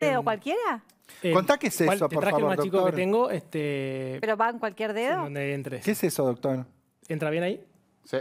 dedo este, em, cualquiera? Em, Contá qué es eso, te traje el más chico que tengo, este, ¿Pero va en cualquier dedo? en entres. ¿Qué es eso, doctor? ¿Entra bien ahí? Sí.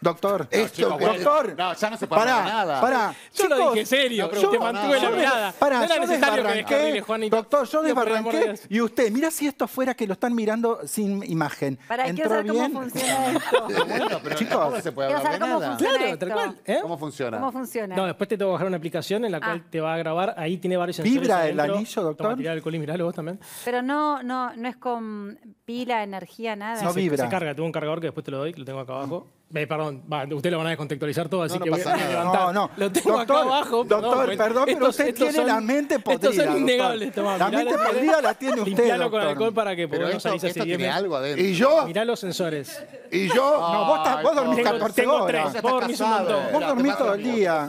Doctor, esto, doctor. No, ya no se para nada. Para, Yo Chicos, lo dije en serio, pero usted mantuve la mirada. Para, no era que Doctor, yo desbarranqué y usted, mira si esto fuera que lo están mirando sin imagen. Para, que saber cómo funciona esto. pero Chicos, no se puede hablar nada. Claro, tal cual. ¿eh? ¿Cómo funciona? ¿Cómo funciona? No, después te tengo que bajar una aplicación en la ah. cual te va a grabar. Ahí tiene varios ¿Vibra ¿Vibra el anillo, doctor? Toma, tirar el colín, miralo vos también. Pero no, no, no es con pila, energía, nada. No vibra. Se carga, tengo un cargador que después te lo doy, lo tengo acá abajo perdón, va, ustedes lo van a descontextualizar todo, así no que voy a levantar. No, no. Lo tengo doctor, acá abajo. Doctor, pues, perdón, pero usted tiene la mente podrida. Estos son innegables, Tomás. La mente podrida la tiene usted. Limpialo con alcohol para que podamos salir así tiene algo adentro. ¿Y yo? Mirá los sensores. ¿Y yo? No, vos, estás, vos dormís tengo, 14 tengo horas. Tres, vos dormís un montón. Vos dormís todo el día.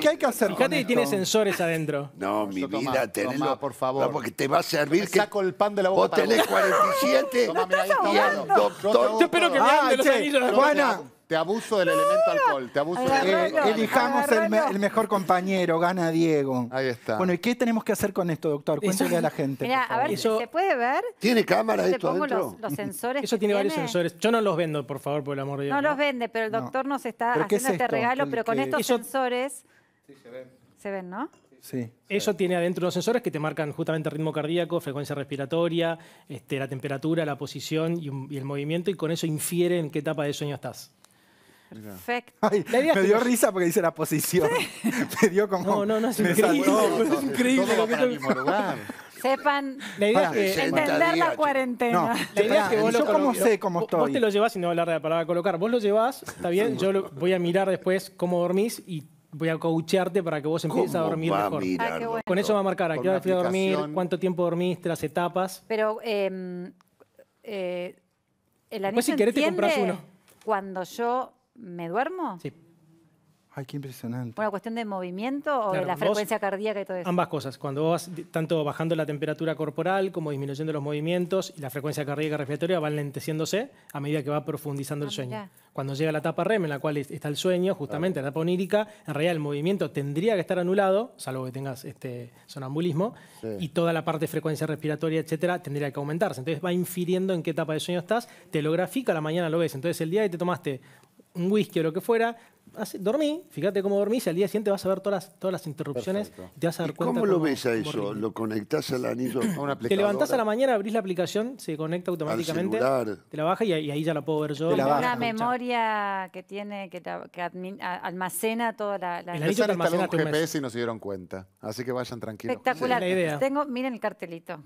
¿Qué hay que hacer Fíjate que tiene sensores adentro. No, mi vida, tenelo. por favor. Porque te va a servir que... saco el pan de la boca Vos tenés 47 y el doctor... Yo espero que me bueno, Te abuso del elemento alcohol, te abuso del elijamos el, mejor compañero, gana Diego. Ahí está. Bueno, ¿y qué tenemos que hacer con esto, doctor? Cuéntale a la gente. Mira, a ver, ¿se puede ver? ¿Tiene cámara esto los, sensores. Eso tiene varios sensores. Yo no los vendo, por favor, por el amor de Dios. No los vende, pero el doctor nos está haciendo este regalo, pero con sensores. estos se sensores. se ven. ¿no? Eso tiene adentro unos sensores que te marcan justamente ritmo cardíaco, frecuencia respiratoria, este, la temperatura, la posición y, el movimiento, y con eso infiere en qué etapa de sueño estás. Perfecto. me dio risa porque dice la posición. me dio como. No, no, no, es increíble. es increíble. Sepan entender la cuarentena. No, yo cómo sé cómo estoy. Vos te lo llevás, y no hablar de la palabra colocar, vos lo llevás, está bien, yo lo, voy a mirar después cómo dormís y voy a coachearte para que vos empieces a dormir mejor. bueno. Ah, Con eso va a marcar a qué hora fui a dormir, cuánto tiempo dormiste, las etapas. Pero em, eh, el anillo Después, si querés, te compras uno. Cuando yo me duermo. Sí. Ay, qué impresionante. ¿Una cuestión de movimiento o de la frecuencia cardíaca y todo eso? Ambas cosas. Cuando vas tanto bajando la temperatura corporal como disminuyendo los movimientos y la frecuencia cardíaca respiratoria va lenteciéndose a medida que va profundizando el ah, sueño. Cuando llega la etapa REM, en la cual está el sueño, justamente la etapa onírica, en realidad el movimiento tendría que estar anulado, salvo que tengas este sonambulismo, y toda la parte de frecuencia respiratoria, etcétera, tendría que aumentarse. Entonces va infiriendo en qué etapa de sueño estás, te lo grafica a la mañana, lo ves. Entonces el día que te tomaste un whisky o lo que fuera, dormí, fíjate cómo dormís, y al día siguiente vas a ver todas las, todas las interrupciones, te vas a dar cuenta. ¿Cómo lo ves a eso? ¿Lo conectás al anillo a una Te levantás a la mañana, abrís la aplicación, se conecta automáticamente. te la baja y, ahí ya la puedo ver yo. Es una memoria que tiene, que, almacena toda la. la el anillo GPS y no se dieron cuenta. Así que vayan tranquilos. Espectacular. Tengo, miren el cartelito.